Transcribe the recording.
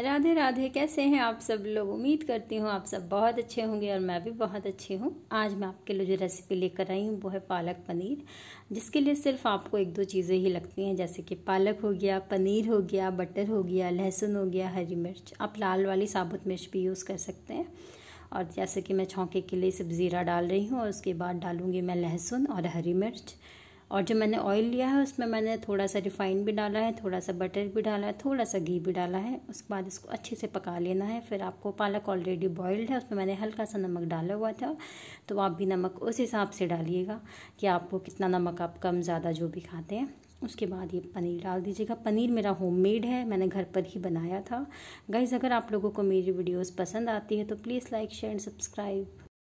राधे राधे कैसे हैं आप सब लोग उम्मीद करती हूँ आप सब बहुत अच्छे होंगे और मैं भी बहुत अच्छी हूँ आज मैं आपके लिए जो रेसिपी लेकर आई हूँ वो है पालक पनीर जिसके लिए सिर्फ आपको एक दो चीज़ें ही लगती हैं जैसे कि पालक हो गया पनीर हो गया बटर हो गया लहसुन हो गया हरी मिर्च आप लाल वाली साबुत मिर्च भी यूज़ कर सकते हैं और जैसे कि मैं छौके के लिए सिर्फ ज़ीरा डाल रही हूँ और उसके बाद डालूँगी मैं लहसुन और हरी मिर्च और जो मैंने ऑयल लिया है उसमें मैंने थोड़ा सा रिफाइन भी डाला है थोड़ा सा बटर भी डाला है थोड़ा सा घी भी डाला है उसके बाद इसको अच्छे से पका लेना है फिर आपको पालक ऑलरेडी बॉयल्ड है उसमें मैंने हल्का सा नमक डाला हुआ था तो आप भी नमक उस हिसाब से डालिएगा कि आपको कितना नमक आप कम ज़्यादा जो भी खाते हैं उसके बाद ये पनीर डाल दीजिएगा पनीर मेरा होममेड है मैंने घर पर ही बनाया था गाइज़ अगर आप लोगों को मेरी वीडियोस पसंद आती है तो please like share and subscribe